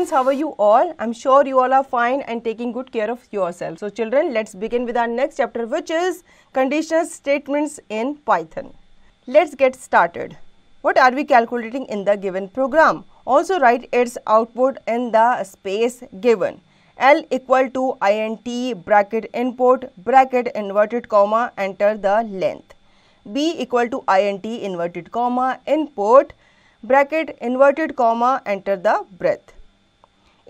students, how are you all? I'm sure you all are fine and taking good care of yourself. So children, let's begin with our next chapter which is conditional statements in Python. Let's get started. What are we calculating in the given program? Also write its output in the space given. L equal to int bracket input bracket inverted comma enter the length. B equal to int inverted comma input bracket inverted comma enter the breadth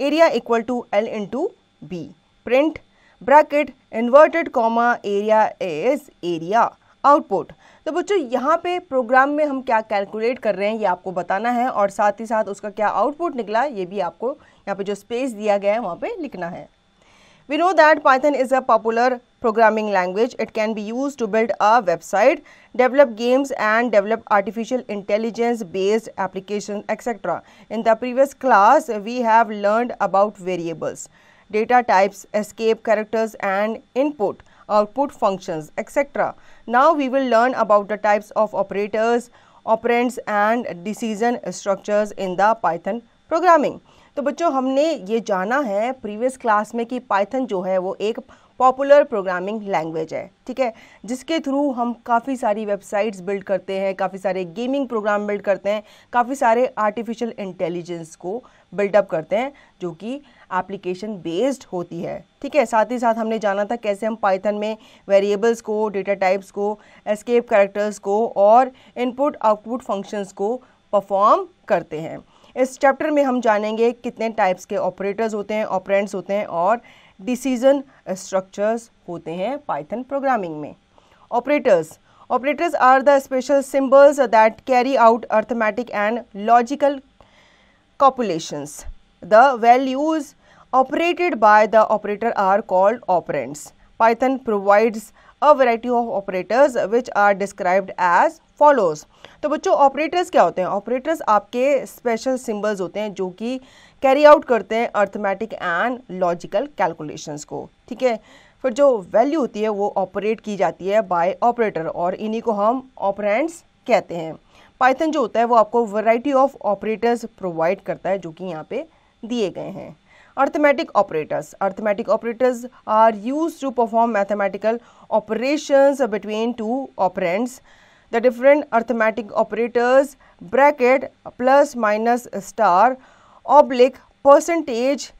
area equal to L into B print bracket inverted comma area is area output तो बच्चों यहाँ पे programme में हम क्या calculate कर रहे हैं ये आपको बताना है और साथ ही साथ उसका क्या आउटपुट निकला ये भी आपको यहाँ पे जो स्पेस दिया गया है वहाँ पे लिखना है we know that Python is a popular programming language. It can be used to build a website, develop games and develop artificial intelligence based applications etc. In the previous class, we have learned about variables, data types, escape characters and input, output functions etc. Now we will learn about the types of operators, operands and decision structures in the Python programming. तो बच्चों हमने ये जाना है previous class में कि Python जो है वो एक पॉपुलर प्रोग्रामिंग लैंग्वेज है ठीक है जिसके थ्रू हम काफ़ी सारी वेबसाइट्स बिल्ड करते हैं काफ़ी सारे गेमिंग प्रोग्राम बिल्ड करते हैं काफ़ी सारे आर्टिफिशियल इंटेलिजेंस को बिल्डअप करते हैं जो कि एप्लीकेशन बेस्ड होती है ठीक है साथ ही साथ हमने जाना था कैसे हम पाइथन में वेरिएबल्स को डेटा टाइप्स को एस्केप करेक्टर्स को और इनपुट आउटपुट फंक्शंस को परफॉर्म करते हैं इस चैप्टर में हम जानेंगे कितने टाइप्स के ऑपरेटर्स होते हैं ऑपरेंट्स होते हैं और डिसीजन स्ट्रक्चर्स होते हैं पाइथन प्रोग्रामिंग में operators operators are the special symbols that carry out arithmetic and logical computations the values operated by the operator are called operands Python provides a variety of operators which are described as follows तो बच्चों operators क्या होते हैं operators आपके special symbols होते हैं जो कि कैरी आउट करते हैं अर्थमेटिक एंड लॉजिकल कैलकुलेशंस को ठीक है फिर जो वैल्यू होती है वो ऑपरेट की जाती है बाय ऑपरेटर और इन्हीं को हम ऑपरेंट्स कहते हैं पाइथन जो होता है वो आपको वैरायटी ऑफ ऑपरेटर्स प्रोवाइड करता है जो कि यहाँ पे दिए गए हैं arithmetic operators arithmetic operators are used to perform mathematical operations between two operands the different arithmetic operators bracket plus minus star oblique percentage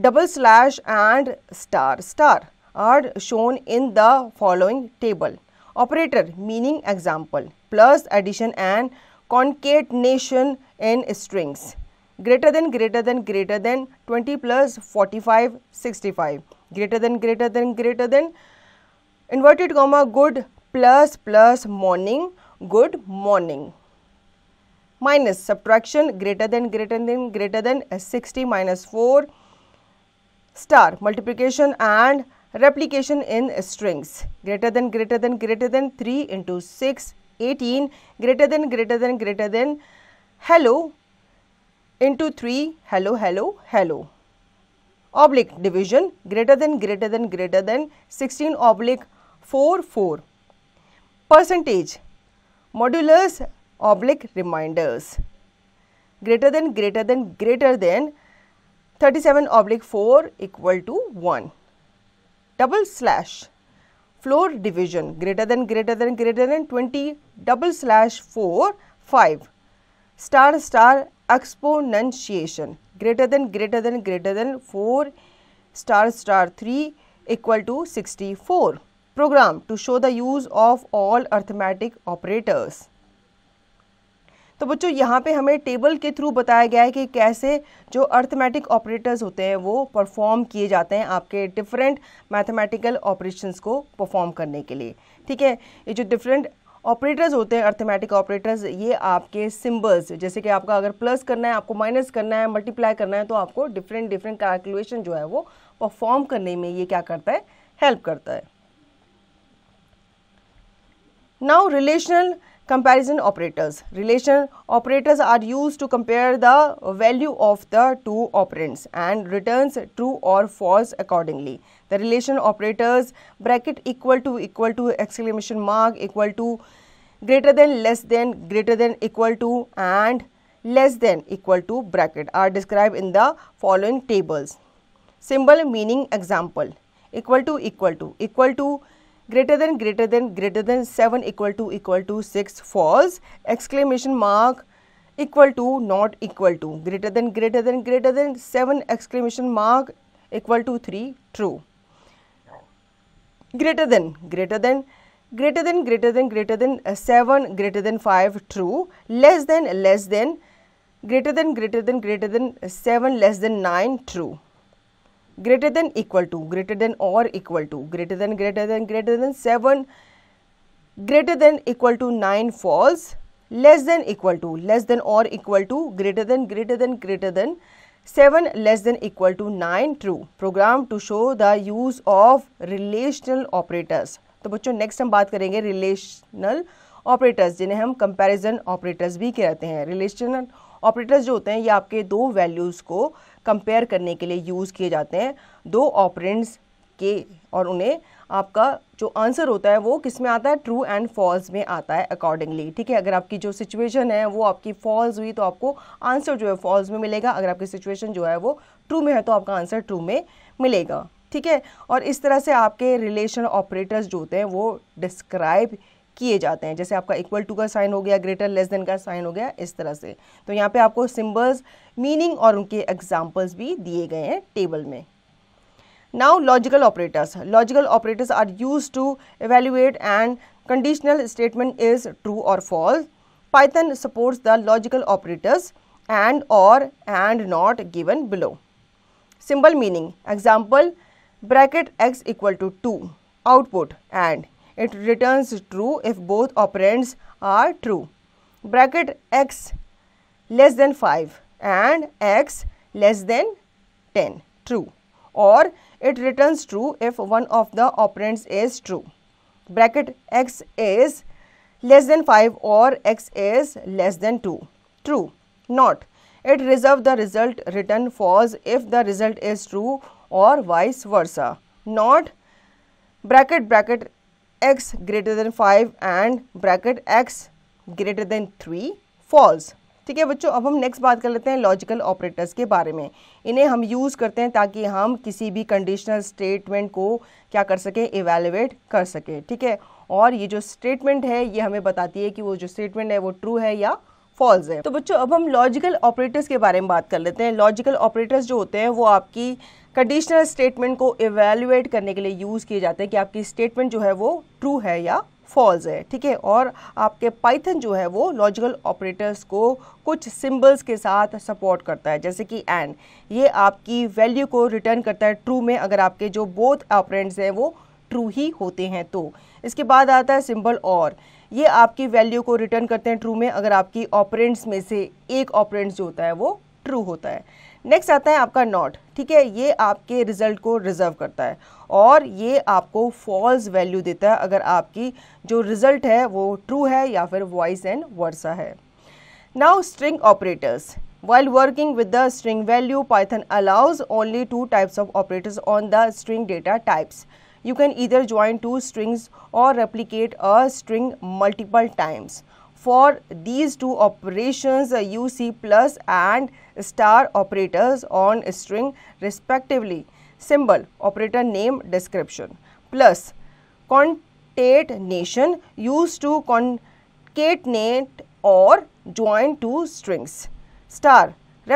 double slash and star star are shown in the following table. Operator meaning example plus addition and concatenation in strings greater than greater than greater than 20 plus 45 65 greater than greater than greater than inverted comma good plus plus morning good morning minus subtraction greater than greater than greater than 60 minus 4 star multiplication and replication in strings greater than greater than greater than 3 into 6 18 greater than greater than greater than hello into 3 hello hello hello oblique division greater than greater than greater than 16 oblique 4 4 percentage modulus oblique reminders greater than greater than greater than 37 oblique 4 equal to 1 double slash floor division greater than greater than greater than 20 double slash 4 5 star star exponentiation greater than greater than greater than 4 star star 3 equal to 64 program to show the use of all arithmetic operators. तो बच्चों यहाँ पे हमें table के through बताया गया है कि कैसे जो अर्थमेटिक ऑपरेटर्स होते हैं वो परफॉर्म किए जाते हैं आपके डिफरेंट मैथमेटिकल ऑपरेशंस को परफॉर्म करने के लिए ठीक है ये जो डिफरेंट ऑपरेटर्स होते हैं अर्थमेटिक ऑपरेटर्स ये आपके सिंबल्स जैसे कि आपका अगर प्लस करना है आपको माइनस करना है मल्टीप्लाई करना है तो आपको डिफरेंट डिफरेंट कैलकुलेशन जो है वो परफॉर्म करने में ये क्या करता है हेल्प करता है Now relational comparison operators. Relational operators are used to compare the value of the two operands and returns true or false accordingly. The relational operators bracket equal to equal to exclamation mark equal to greater than less than greater than equal to and less than equal to bracket are described in the following tables. Symbol meaning example equal to equal to equal to greater than greater than greater than 7 equal to equal to 6 false exclamation mark equal to not equal to greater than greater than greater than 7 exclamation mark equal to 3 true greater than greater than greater than greater than greater than 7 greater than 5 true less than less than greater than greater than greater than 7 less than 9 true greater than equal to greater than or equal to greater than greater than greater than 7 greater than equal to 9 false less than equal to less than or equal to greater than greater than greater than 7 less than equal to 9 true program to show the use of relational operators तो बच्चों next हम बात करेंगे relational operators जिन्हें हम comparison operators भी कहते हैं रिलेशनल ऑपरेटर्स जो होते हैं ये आपके दो वैल्यूज़ को कंपेयर करने के लिए यूज़ किए जाते हैं दो ऑपरेंट्स के और उन्हें आपका जो आंसर होता है वो किस में आता है ट्रू एंड फॉल्स में आता है अकॉर्डिंगली ठीक है अगर आपकी जो सिचुएशन है वो आपकी फॉल्स हुई तो आपको आंसर जो है फॉल्स में मिलेगा अगर आपकी सिचुएशन जो है वो ट्रू में है तो आपका आंसर ट्रू में मिलेगा ठीक है और इस तरह से आपके रिलेशन ऑपरेटर्स जो होते हैं वो डिस्क्राइब किए जाते हैं जैसे आपका इक्वल टू का साइन हो गया ग्रेटर लेस देन का साइन हो गया इस तरह से तो यहाँ पे आपको सिम्बल्स मीनिंग और उनके एग्जाम्पल्स भी दिए गए हैं टेबल में now logical operators logical operators are used to evaluate and conditional statement is true or false Python supports the logical operators and or and not given below simple meaning example bracket X equal to two output and it return true if both operands are true bracket X less than five and x less than 10 true or it returns true if one of the operands is true bracket x is less than 5 or x is less than 2 true not it reserves the result written false if the result is true or vice versa not bracket bracket x greater than 5 and bracket x greater than 3 false ठीक है बच्चों अब हम next बात कर लेते हैं logical operators के बारे में इन्हें हम यूज़ करते हैं ताकि हम किसी भी कंडीशनल स्टेटमेंट को क्या कर सकें इवेलुएट कर सकें ठीक है और ये जो स्टेटमेंट है ये हमें बताती है कि वो जो स्टेटमेंट है वो ट्रू है या फॉल्स है तो बच्चों अब हम लॉजिकल ऑपरेटर्स के बारे में बात कर लेते हैं लॉजिकल ऑपरेटर्स जो होते हैं वो आपकी कंडीशनल स्टेटमेंट को इवेलुएट करने के लिए यूज़ किए जाते हैं कि आपकी स्टेटमेंट जो है वो ट्रू है या फॉल्स है ठीक है और आपके पाइथन जो है वो लॉजिकल ऑपरेटर्स को कुछ सिंबल्स के साथ सपोर्ट करता है जैसे कि एंड ये आपकी वैल्यू को रिटर्न करता है ट्रू में अगर आपके जो बोथ ऑपरेंट्स हैं वो ट्रू ही होते हैं तो इसके बाद आता है सिंबल और ये आपकी वैल्यू को रिटर्न करते हैं ट्रू में अगर आपकी ऑपरेंट्स में से एक ऑपरेंट्स जो होता है वो ट्रू होता है नेक्स्ट आता है आपका नॉट ठीक है ये आपके रिजल्ट को रिजर्व करता है और ये आपको फॉल्स वैल्यू देता है अगर आपकी जो रिजल्ट है वो ट्रू है या फिर वॉइस एंड वर्सा है now string operators while working with the string value Python allows only two types of operators on the string data types you can either join two strings or replicate a string multiple times for these two operations you uh, UC plus and star operators on string respectively symbol operator name description plus concatenation used to concatenate or join two strings star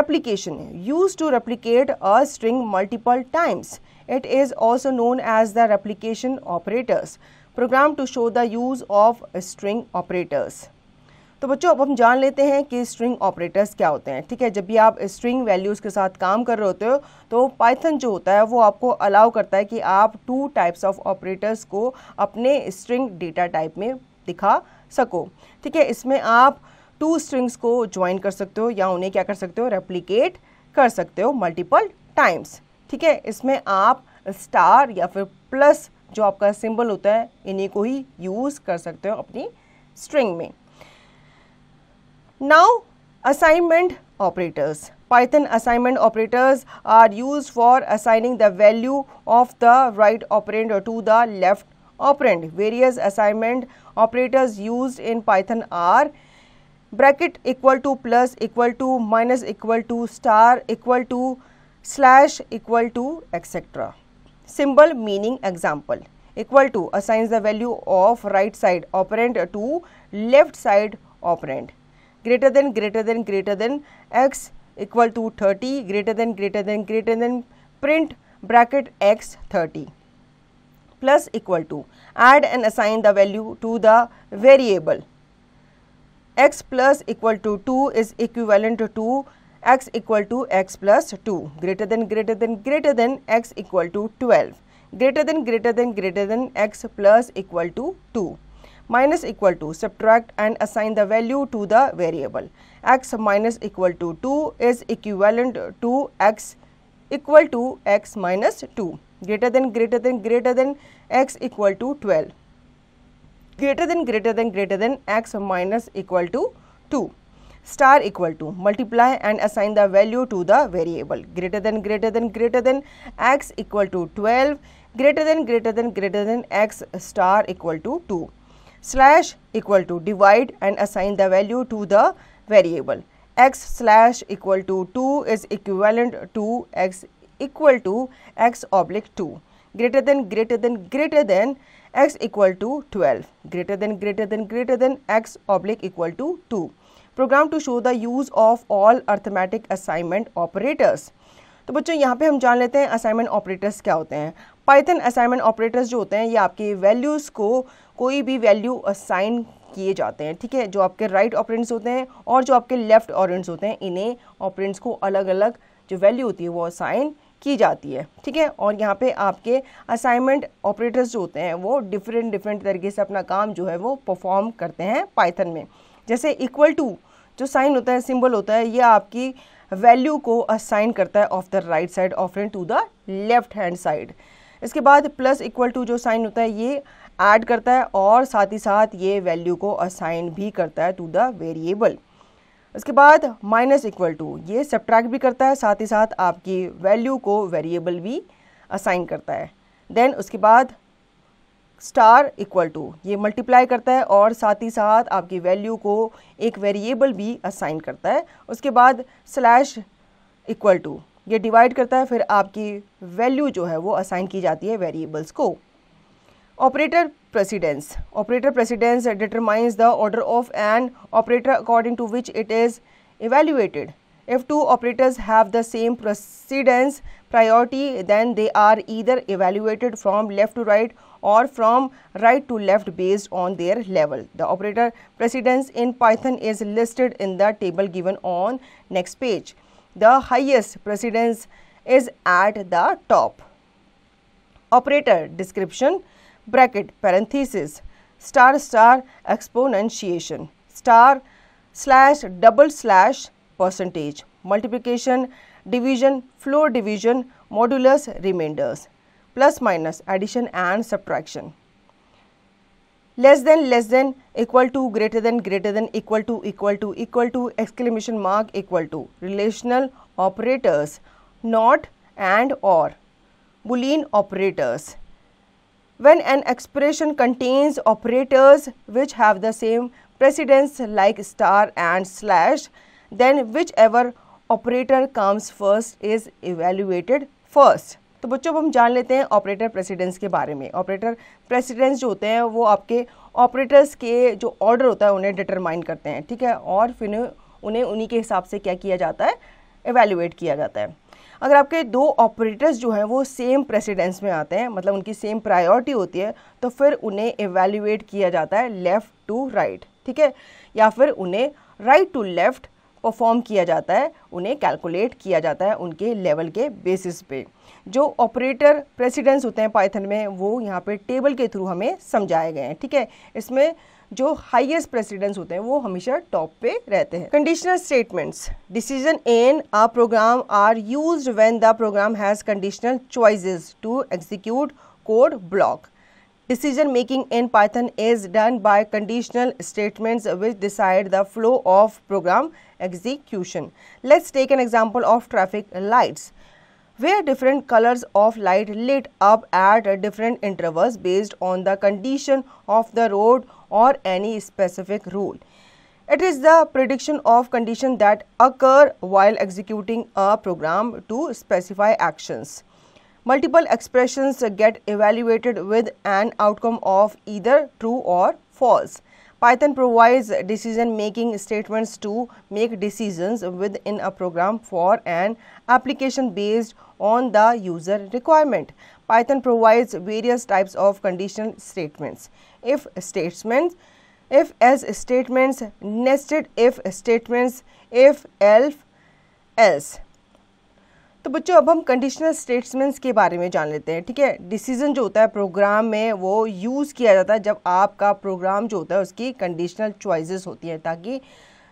replication used to replicate a string multiple times it is also known as the replication operators program to show the use of string operators तो बच्चों अब हम जान लेते हैं कि string operators क्या होते हैं ठीक है जब भी आप स्ट्रिंग वैल्यूज़ के साथ काम कर रहे होते हो तो पाइथन जो होता है वो आपको अलाउ करता है कि आप टू टाइप्स ऑफ ऑपरेटर्स को अपने स्ट्रिंग डेटा टाइप में दिखा सको ठीक है इसमें आप टू स्ट्रिंग्स को ज्वाइन कर सकते हो या उन्हें क्या कर सकते हो रेप्लीकेट कर सकते हो मल्टीपल टाइम्स ठीक है इसमें आप स्टार या फिर प्लस जो आपका सिंबल होता है इन्हीं को ही यूज़ कर सकते हो अपनी स्ट्रिंग में Now assignment operators. Python assignment operators are used for assigning the value of the right operand to the left operand. Various assignment operators used in Python are bracket equal to plus equal to minus equal to star equal to slash equal to etc. Symbol meaning example equal to assigns the value of right side operand to left side operand greater than greater than greater than x equal to 30 greater than greater than greater than print bracket x 30 plus equal to add and assign the value to the variable x plus equal to 2 is equivalent to two. x equal to x plus 2 greater than greater than greater than x equal to 12 greater than greater than greater than x plus equal to 2 minus equal to subtract and assign the value to the variable. x minus equal to 2 is equivalent to x equal to x minus 2 greater than greater than greater than x equal to 12 greater than greater than greater than x minus equal to 2 star equal to multiply and assign the value to the variable greater than greater than greater than x equal to 12 greater than greater than greater than x star equal to 2 slash equal to divide and assign the value to the variable x slash equal to 2 is equivalent to x equal to x oblique 2 greater than greater than greater than x equal to 12 greater than greater than greater than x oblique equal to 2 program to show the use of all arithmetic assignment operators तो बच्चों यहाँ पे हम जान लेते हैं assignment operators क्या होते हैं पाइथन असाइनमेंट ऑपरेटर्स जो होते हैं ये आपके वैल्यूज़ को कोई भी वैल्यू असाइन किए जाते हैं ठीक है जो आपके राइट ऑपरेंट्स होते हैं और जो आपके लेफ्ट ऑपरेंट्स होते हैं इन्हें ऑपरेंट्स को अलग अलग जो वैल्यू होती है वो असाइन की जाती है ठीक है और यहाँ पे आपके असाइनमेंट ऑपरेटर्स जो होते हैं वो डिफरेंट डिफरेंट तरीके से अपना काम जो है वो परफॉर्म करते हैं पाइथन में जैसे इक्वल टू जो साइन होता है सिंबल होता है ये आपकी वैल्यू को असाइन करता है of the right side operand to the left hand side इसके बाद प्लस इक्वल टू जो साइन होता है ये ऐड करता है और साथ ही साथ ये वैल्यू को असाइन भी करता है टू द वेरिएबल उसके बाद माइनस इक्वल टू ये सब्ट्रैक्ट भी करता है साथ ही साथ आपकी वैल्यू को वेरिएबल भी असाइन करता है देन उसके बाद स्टार इक्वल टू ये मल्टीप्लाई करता है और साथ ही साथ आपकी वैल्यू को एक वेरिएबल भी असाइन करता है उसके बाद स्लैश इक्वल टू ये डिवाइड करता है फिर आपकी वैल्यू जो है वो असाइन की जाती है वेरिएबल्स को Operator precedence. Operator precedence determines the order of an operator according to which it is evaluated. If two operators have the same precedence priority, then they are either evaluated from left to right or from right to left based on their level. The operator precedence in Python is listed in the table given on next page. The highest precedence is at the top. Operator description bracket parenthesis star star exponentiation star slash double slash percentage multiplication division floor division modulus remainders plus minus addition and subtraction less than less than equal to greater than greater than equal to equal to equal to exclamation mark equal to relational operators not and or boolean operators when an expression contains operators which have the same precedence like star and slash then whichever operator comes first is evaluated first तो बच्चों अब हम जान लेते हैं operator precedence के बारे में ऑपरेटर प्रेसिडेंस जो होते हैं वो आपके ऑपरेटर्स के जो ऑर्डर होता है उन्हें डिटरमाइन करते हैं ठीक है और फिर उन्हें उन्हीं के हिसाब से क्या किया जाता है एवेल्यूएट किया जाता है अगर आपके दो ऑपरेटर्स जो हैं वो सेम प्रेसिडेंस में आते हैं मतलब उनकी सेम प्रायोरिटी होती है तो फिर उन्हें एवेल्यूएट किया जाता है लेफ़्ट टू राइट ठीक है या फिर उन्हें राइट टू लेफ़्ट परफॉर्म किया जाता है उन्हें कैलकुलेट किया जाता है उनके लेवल के बेसिस पे जो ऑपरेटर प्रेसिडेंस होते हैं पाइथन में वो यहाँ पे टेबल के थ्रू हमें समझाए गए हैं ठीक है इसमें जो हाईएस्ट प्रेसिडेंट्स होते हैं वो हमेशा टॉप पे रहते हैं conditional statements decision in a program are used when the program has conditional choices to execute code block decision making in Python is done by conditional statements which decide the flow of program execution let's take an example of traffic lights where different colors of light lit up at different intervals based on the condition of the road or any specific rule. It is the prediction of conditions that occur while executing a program to specify actions. Multiple expressions get evaluated with an outcome of either true or false. Python provides decision making statements to make decisions within a program for an application based on the user requirement. Python provides various types of conditional statements. If statements, if else statements, nested if statements, if else, else. तो बच्चों अब हम conditional statements के बारे में जान लेते हैं ठीक है डिसीजन जो होता है प्रोग्राम में वो यूज़ किया जाता है जब आपका प्रोग्राम जो होता है उसकी कंडीशनल चॉइसेस होती हैं ताकि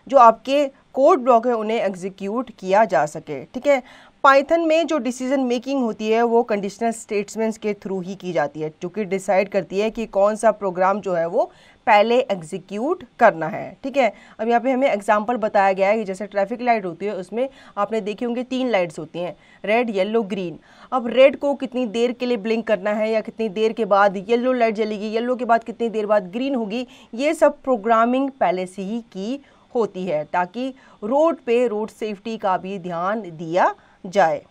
जो आपके कोड ब्लॉक है उन्हें एग्जीक्यूट किया जा सके ठीक है पाइथन में जो डिसीजन मेकिंग होती है वो कंडीशनल स्टेटमेंट्स के थ्रू ही की जाती है जो कि डिसाइड करती है कि कौन सा प्रोग्राम जो है वो पहले एग्जीक्यूट करना है ठीक है अब यहाँ पे हमें एग्जांपल बताया गया है कि जैसे ट्रैफिक लाइट होती है उसमें आपने देखे होंगे तीन लाइट्स होती हैं रेड येलो ग्रीन अब रेड को कितनी देर के लिए ब्लिंक करना है या कितनी देर के बाद येलो लाइट जलेगी येलो के बाद कितनी देर बाद ग्रीन होगी ये सब प्रोग्रामिंग पहले से ही की होती है ताकि रोड पे रोड सेफ्टी का भी ध्यान दिया जाए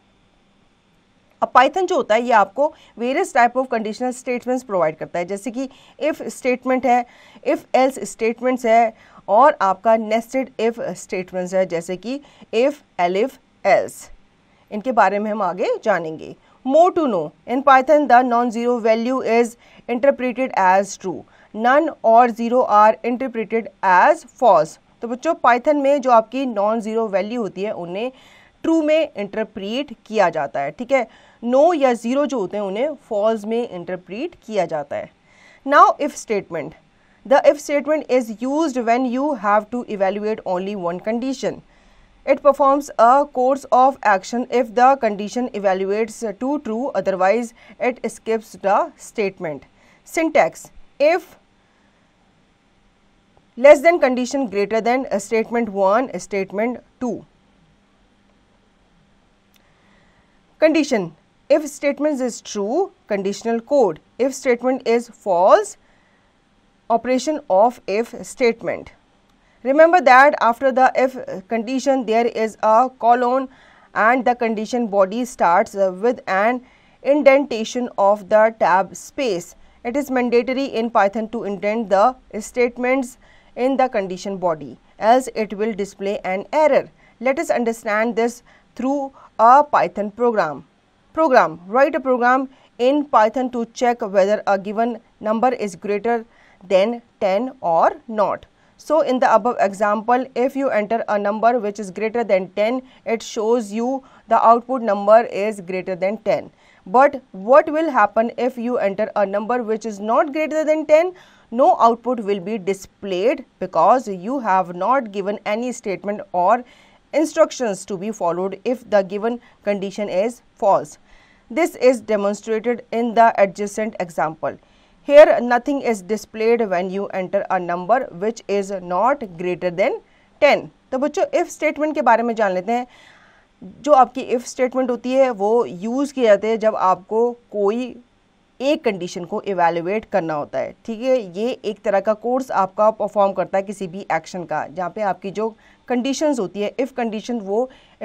अब पाइथन जो होता है ये आपको various type of conditional statements provide करता है जैसे कि इफ़ स्टेटमेंट है इफ़ एल्स स्टेटमेंट्स है और आपका नेस्टेड इफ़ स्टेटमेंट्स है जैसे कि इफ़ एल इफ एल्स इनके बारे में हम आगे जानेंगे more to know in Python the non zero value is interpreted as true none और zero are interpreted as false तो बच्चों पाइथन में जो आपकी नॉन ज़ीरो वैल्यू होती है उन्हें ट्रू में इंटरप्रीट किया जाता है ठीक है नो या जीरो जो होते हैं उन्हें फॉल्स में इंटरप्रीट किया जाता है now if statement the if statement is use when you have to evaluate only one condition it performs a course of action if the condition evaluates to true otherwise it skips the statement syntax if less than condition greater than statement one statement two Condition if statement is true, conditional code. If statement is false, operation of if statement. Remember that after the if condition there is a colon and the condition body starts with an indentation of the tab space. It is mandatory in Python to indent the statements in the condition body else it will display an error. Let us understand this through a Python program. Program. Write a program in Python to check whether a given number is greater than 10 or not. So in the above example, if you enter a number which is greater than 10, it shows you the output number is greater than 10. But what will happen if you enter a number which is not greater than 10? No output will be displayed because you have not given any statement or instructions to be followed if the given condition is false. This is demonstrated in the adjacent example. Here nothing is displayed when you enter a number which is not greater than 10. to bachcho if statement ke bare mein jaan lete hain जो आपकी if statement होती है वो use किए जाते हैं जब आपको कोई एक कंडीशन को इवेलुएट करना होता है ठीक है ये एक तरह का कोर्स आपका परफॉर्म करता है किसी भी एक्शन का जहाँ पे आपकी जो कंडीशंस होती है इफ़ कंडीशन वो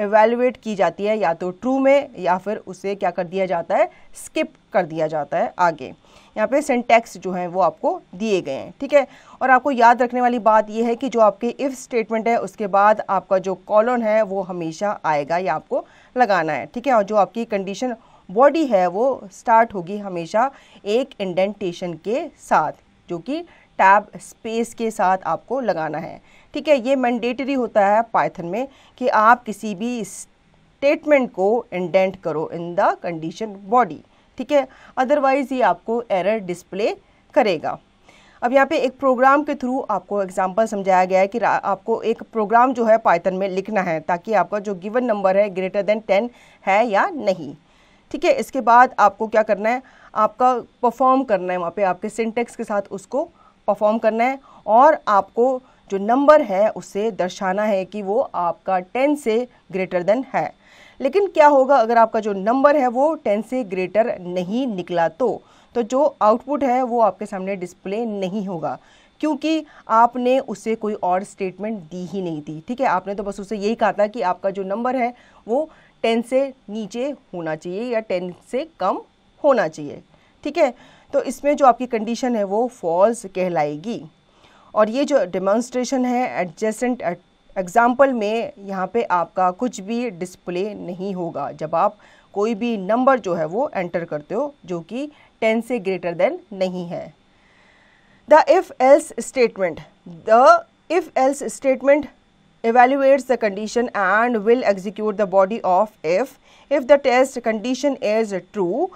एवेलुएट की जाती है या तो ट्रू में या फिर उसे क्या कर दिया जाता है स्किप कर दिया जाता है आगे यहाँ पे सेंटेक्स जो है वो आपको दिए गए हैं ठीक है और आपको याद रखने वाली बात यह है कि जो आपके इफ़ स्टेटमेंट है उसके बाद आपका जो कॉलन है वो हमेशा आएगा या आपको लगाना है ठीक है और जो आपकी कंडीशन बॉडी है वो स्टार्ट होगी हमेशा एक इंडेंटेशन के साथ जो कि टैब स्पेस के साथ आपको लगाना है ठीक है ये मैंडेटरी होता है पाइथन में कि आप किसी भी स्टेटमेंट को इंडेंट करो इन द कंडीशन बॉडी ठीक है अदरवाइज़ ये आपको एरर डिस्प्ले करेगा अब यहाँ पे एक प्रोग्राम के थ्रू आपको एग्जांपल समझाया गया है कि आपको एक प्रोग्राम जो है पाइथन में लिखना है ताकि आपका जो गिवन नंबर है ग्रेटर देन टेन है या नहीं ठीक है इसके बाद आपको क्या करना है आपका परफॉर्म करना है वहाँ पे आपके सिंटेक्स के साथ उसको परफॉर्म करना है और आपको जो नंबर है उससे दर्शाना है कि वो आपका टेन से ग्रेटर देन है लेकिन क्या होगा अगर आपका जो नंबर है वो टेन से ग्रेटर नहीं निकला तो तो जो आउटपुट है वो आपके सामने डिस्प्ले नहीं होगा क्योंकि आपने उसे कोई और स्टेटमेंट दी ही नहीं थी ठीक है आपने तो बस उसे यही कहा था कि आपका जो नंबर है वो टेन से नीचे होना चाहिए या टेन से कम होना चाहिए ठीक है तो इसमें जो आपकी कंडीशन है वो फॉल्स कहलाएगी और ये जो डिमॉन्स्ट्रेशन है एडजेसेंट एग्ज़ाम्पल uh, में यहाँ पे आपका कुछ भी डिस्प्ले नहीं होगा जब आप कोई भी नंबर जो है वो एंटर करते हो जो कि टेन से ग्रेटर देन नहीं है the if else statement the if else statement evaluates the condition and will execute the body of if if the test condition is true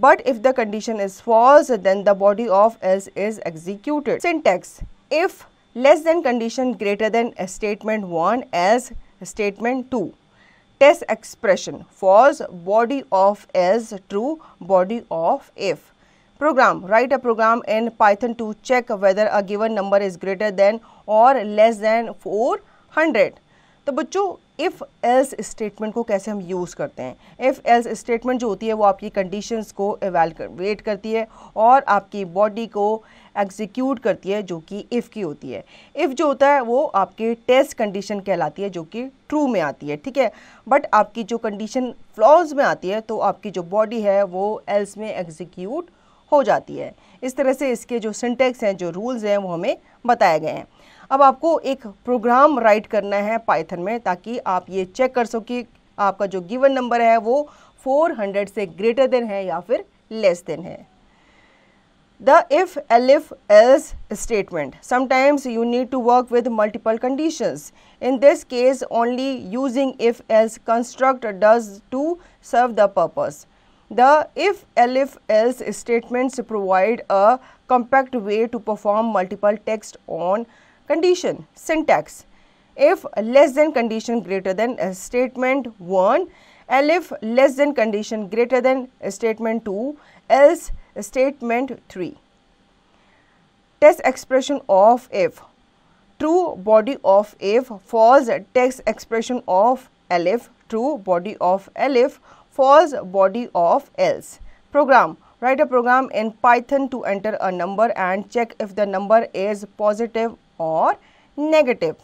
But if the condition is false, then the body of S is executed. Syntax If less than condition greater than statement 1 as statement 2. Test expression false, body of S true, body of if. Program Write a program in Python to check whether a given number is greater than or less than 400. तो बच्चों if else statement को कैसे हम use करते हैं if else statement जो होती है वो आपकी कंडीशंस को वेट करती है और आपकी बॉडी को एग्जीक्यूट करती है जो कि इफ़ की होती है इफ़ जो होता है वो आपके टेस्ट कंडीशन कहलाती है जो कि ट्रू में आती है ठीक है बट आपकी जो कंडीशन फ्लॉज में आती है तो आपकी जो बॉडी है वो एल्स में एग्जीक्यूट हो जाती है इस तरह से इसके जो सिंटेक्स हैं जो रूल्स हैं वो हमें बताए गए हैं अब आपको एक प्रोग्राम राइट करना है पाइथन में ताकि आप ये चेक कर सको कि आपका जो गिवन नंबर है वो 400 से ग्रेटर देन है या फिर लेस देन है the if elif else statement sometimes you need to work with multiple conditions in this case only using if else construct does to serve the purpose the if elif else statements provide a compact way to perform multiple text on Condition syntax if less than condition greater than uh, statement 1 and if less than condition greater than uh, statement 2 else uh, statement 3 test expression of if true body of if false text expression of elif true body of elif false body of else program write a program in python to enter a number and check if the number is positive or negative.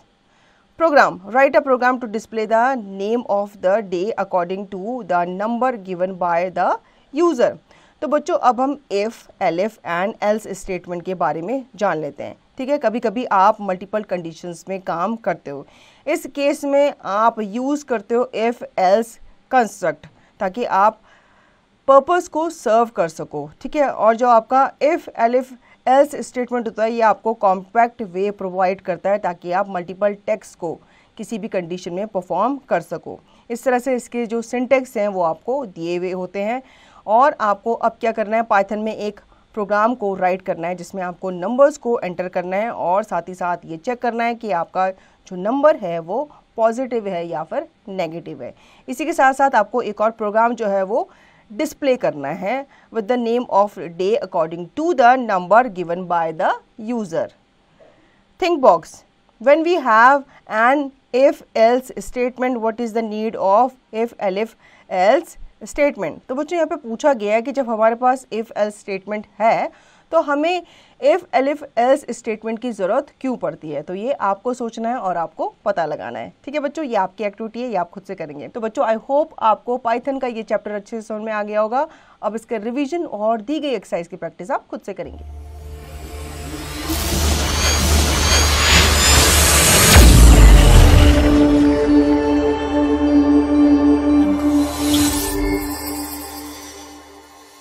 Program. Write a program to display the name of the day according to the number given by the user. तो बच्चों अब हम if, elif and else statement के बारे में जान लेते हैं ठीक है कभी कभी आप मल्टीपल कंडीशंस में काम करते हो इस केस में आप यूज़ करते हो if, एल्स कंस्ट्रक्ट ताकि आप पर्पस को सर्व कर सको ठीक है और जो आपका if, elif else statement होता है ये आपको कॉम्पैक्ट वे प्रोवाइड करता है ताकि आप मल्टीपल टेक्स को किसी भी कंडीशन में परफॉर्म कर सको इस तरह से इसके जो सिंटेक्स हैं वो आपको दिए हुए होते हैं और आपको अब क्या करना है पाइथन में एक प्रोग्राम को राइट करना है जिसमें आपको नंबर्स को एंटर करना है और साथ ही साथ ये चेक करना है कि आपका जो नंबर है वो पॉजिटिव है या फिर नेगेटिव है इसी के साथ साथ आपको एक और प्रोग्राम जो है वो डिस्प्ले करना है with the name of day according to the number given by the user think box when we have an if else statement what is the need of if elif else statement तो बच्चों यहाँ पे पूछा गया है कि जब हमारे पास इफ एल्स स्टेटमेंट है तो हमें इफ़ एलिफ एल्स स्टेटमेंट की ज़रूरत क्यों पड़ती है तो ये आपको सोचना है और आपको पता लगाना है ठीक है बच्चों ये आपकी एक्टिविटी है ये आप खुद से करेंगे तो बच्चों आई होप आपको पाइथन का ये चैप्टर अच्छे से समझ में आ गया होगा अब इसके रिविजन और दी गई एक्सरसाइज की प्रैक्टिस आप खुद से करेंगे